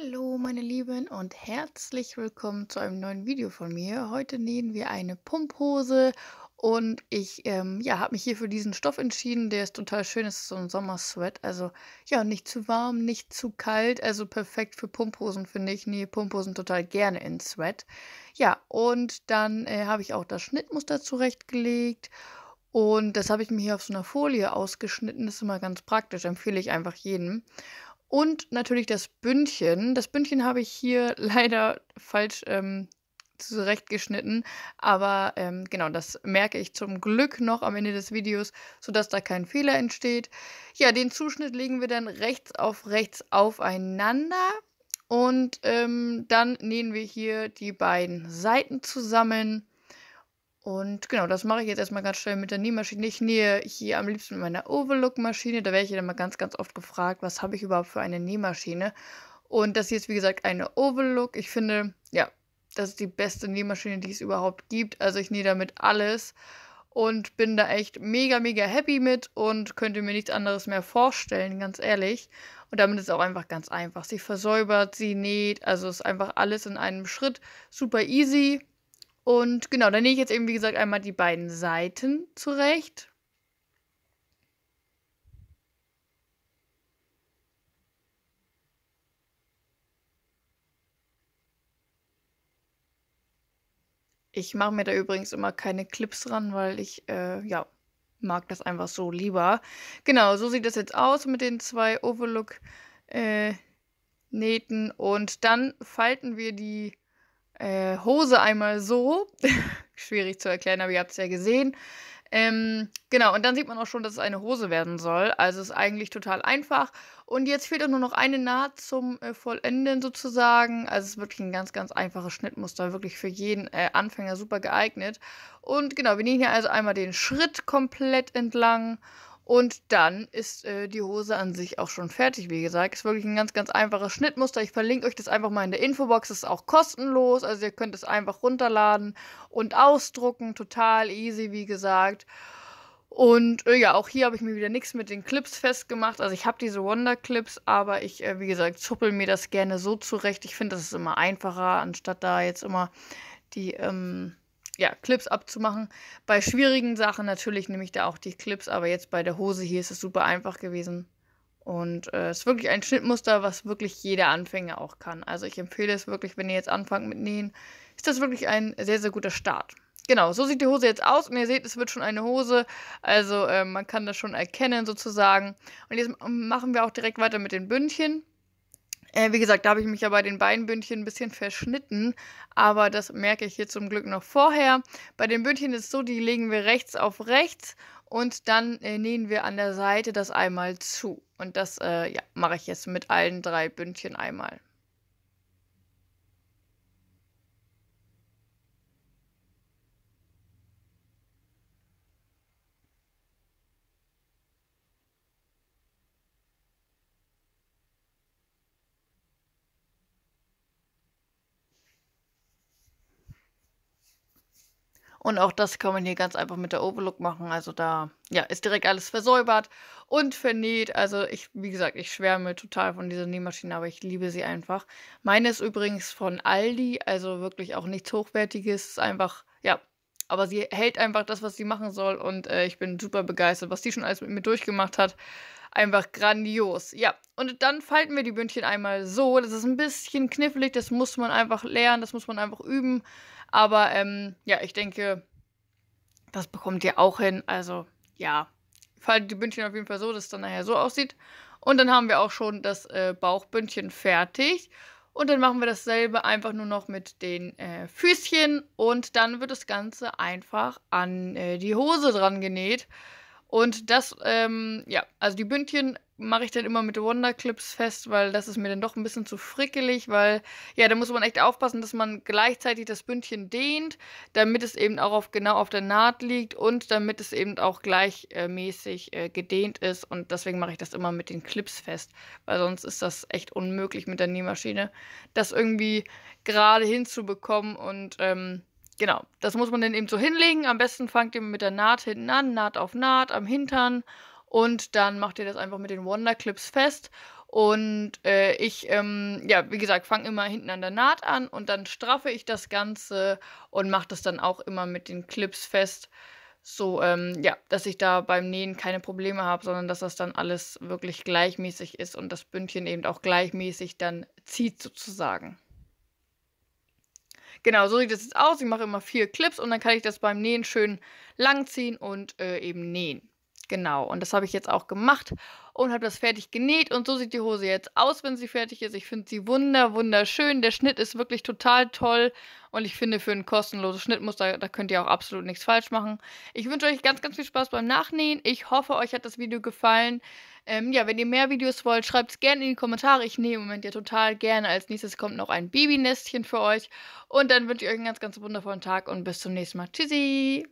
Hallo meine Lieben und herzlich willkommen zu einem neuen Video von mir. Heute nähen wir eine Pumphose und ich ähm, ja, habe mich hier für diesen Stoff entschieden. Der ist total schön, es ist so ein Sommersweat. Also ja, nicht zu warm, nicht zu kalt. Also perfekt für Pumphosen finde ich. Nähe Pumphosen total gerne in Sweat. Ja, und dann äh, habe ich auch das Schnittmuster zurechtgelegt. Und das habe ich mir hier auf so einer Folie ausgeschnitten. Das ist immer ganz praktisch, empfehle ich einfach jedem. Und natürlich das Bündchen. Das Bündchen habe ich hier leider falsch ähm, zurechtgeschnitten. Aber ähm, genau, das merke ich zum Glück noch am Ende des Videos, sodass da kein Fehler entsteht. Ja, den Zuschnitt legen wir dann rechts auf rechts aufeinander. Und ähm, dann nähen wir hier die beiden Seiten zusammen. Und genau, das mache ich jetzt erstmal ganz schnell mit der Nähmaschine. Ich nähe hier am liebsten mit meiner Overlook-Maschine. Da werde ich dann mal ganz, ganz oft gefragt, was habe ich überhaupt für eine Nähmaschine. Und das hier ist, wie gesagt, eine Overlook. Ich finde, ja, das ist die beste Nähmaschine, die es überhaupt gibt. Also ich nähe damit alles und bin da echt mega, mega happy mit und könnte mir nichts anderes mehr vorstellen, ganz ehrlich. Und damit ist es auch einfach ganz einfach. Sie versäubert, sie näht, also ist einfach alles in einem Schritt super easy. Und genau, dann nehme ich jetzt eben, wie gesagt, einmal die beiden Seiten zurecht. Ich mache mir da übrigens immer keine Clips dran, weil ich, äh, ja, mag das einfach so lieber. Genau, so sieht das jetzt aus mit den zwei Overlook-Nähten. Äh, und dann falten wir die äh, Hose einmal so. Schwierig zu erklären, aber ihr habt es ja gesehen. Ähm, genau, und dann sieht man auch schon, dass es eine Hose werden soll. Also ist eigentlich total einfach. Und jetzt fehlt auch nur noch eine Naht zum äh, Vollenden sozusagen. Also es ist wirklich ein ganz, ganz einfaches Schnittmuster. Wirklich für jeden äh, Anfänger super geeignet. Und genau, wir nehmen hier also einmal den Schritt komplett entlang. Und dann ist äh, die Hose an sich auch schon fertig, wie gesagt. Ist wirklich ein ganz, ganz einfaches Schnittmuster. Ich verlinke euch das einfach mal in der Infobox. ist auch kostenlos. Also ihr könnt es einfach runterladen und ausdrucken. Total easy, wie gesagt. Und äh, ja, auch hier habe ich mir wieder nichts mit den Clips festgemacht. Also ich habe diese Wonder Clips, aber ich, äh, wie gesagt, zuppel mir das gerne so zurecht. Ich finde, das ist immer einfacher, anstatt da jetzt immer die, ähm, ja, Clips abzumachen. Bei schwierigen Sachen natürlich nehme ich da auch die Clips, aber jetzt bei der Hose hier ist es super einfach gewesen. Und äh, es äh, ist wirklich ein Schnittmuster, was wirklich jeder Anfänger auch kann. Also ich empfehle es wirklich, wenn ihr jetzt anfangt mit Nähen, ist das wirklich ein sehr, sehr guter Start. Genau, so sieht die Hose jetzt aus und ihr seht, es wird schon eine Hose. Also äh, man kann das schon erkennen sozusagen. Und jetzt machen wir auch direkt weiter mit den Bündchen. Äh, wie gesagt, da habe ich mich ja bei den Beinbündchen ein bisschen verschnitten, aber das merke ich hier zum Glück noch vorher. Bei den Bündchen ist es so, die legen wir rechts auf rechts und dann äh, nähen wir an der Seite das einmal zu. Und das äh, ja, mache ich jetzt mit allen drei Bündchen einmal. Und auch das kann man hier ganz einfach mit der Overlook machen. Also da ja, ist direkt alles versäubert und vernäht. Also ich, wie gesagt, ich schwärme total von dieser Nähmaschine, aber ich liebe sie einfach. Meine ist übrigens von Aldi, also wirklich auch nichts Hochwertiges. einfach, ja, aber sie hält einfach das, was sie machen soll. Und äh, ich bin super begeistert, was die schon alles mit mir durchgemacht hat. Einfach grandios. Ja, und dann falten wir die Bündchen einmal so. Das ist ein bisschen knifflig, das muss man einfach lernen, das muss man einfach üben. Aber ähm, ja, ich denke, das bekommt ihr auch hin. Also ja, faltet die Bündchen auf jeden Fall so, dass es dann nachher so aussieht. Und dann haben wir auch schon das äh, Bauchbündchen fertig. Und dann machen wir dasselbe einfach nur noch mit den äh, Füßchen. Und dann wird das Ganze einfach an äh, die Hose dran genäht. Und das, ähm, ja, also die Bündchen mache ich dann immer mit Wonder Clips fest, weil das ist mir dann doch ein bisschen zu frickelig, weil, ja, da muss man echt aufpassen, dass man gleichzeitig das Bündchen dehnt, damit es eben auch auf, genau auf der Naht liegt und damit es eben auch gleichmäßig äh, äh, gedehnt ist. Und deswegen mache ich das immer mit den Clips fest, weil sonst ist das echt unmöglich mit der Nähmaschine, das irgendwie gerade hinzubekommen und, ähm, Genau, das muss man dann eben so hinlegen. Am besten fangt ihr mit der Naht hinten an, Naht auf Naht am Hintern und dann macht ihr das einfach mit den Wonder Clips fest. Und äh, ich, ähm, ja, wie gesagt, fange immer hinten an der Naht an und dann straffe ich das Ganze und mache das dann auch immer mit den Clips fest. So, ähm, ja, dass ich da beim Nähen keine Probleme habe, sondern dass das dann alles wirklich gleichmäßig ist und das Bündchen eben auch gleichmäßig dann zieht sozusagen. Genau, so sieht es jetzt aus. Ich mache immer vier Clips und dann kann ich das beim Nähen schön langziehen und äh, eben nähen. Genau, und das habe ich jetzt auch gemacht und habe das fertig genäht. Und so sieht die Hose jetzt aus, wenn sie fertig ist. Ich finde sie wunder, wunderschön. Der Schnitt ist wirklich total toll. Und ich finde, für ein kostenloses Schnittmuster, da könnt ihr auch absolut nichts falsch machen. Ich wünsche euch ganz, ganz viel Spaß beim Nachnähen. Ich hoffe, euch hat das Video gefallen. Ähm, ja, wenn ihr mehr Videos wollt, schreibt es gerne in die Kommentare. Ich nehme im Moment ja total gerne. Als nächstes kommt noch ein Babynestchen für euch. Und dann wünsche ich euch einen ganz, ganz wundervollen Tag und bis zum nächsten Mal. Tschüssi!